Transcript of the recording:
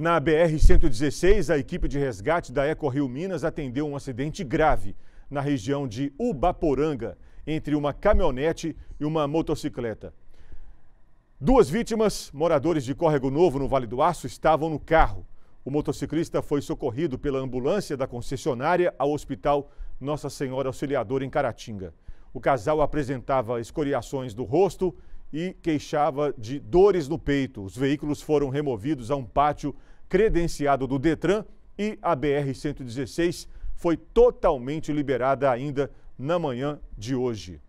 Na BR-116, a equipe de resgate da Eco Rio Minas atendeu um acidente grave na região de Ubaporanga, entre uma caminhonete e uma motocicleta. Duas vítimas, moradores de Córrego Novo, no Vale do Aço, estavam no carro. O motociclista foi socorrido pela ambulância da concessionária ao Hospital Nossa Senhora Auxiliadora, em Caratinga. O casal apresentava escoriações do rosto e queixava de dores no peito. Os veículos foram removidos a um pátio credenciado do Detran e a BR-116 foi totalmente liberada ainda na manhã de hoje.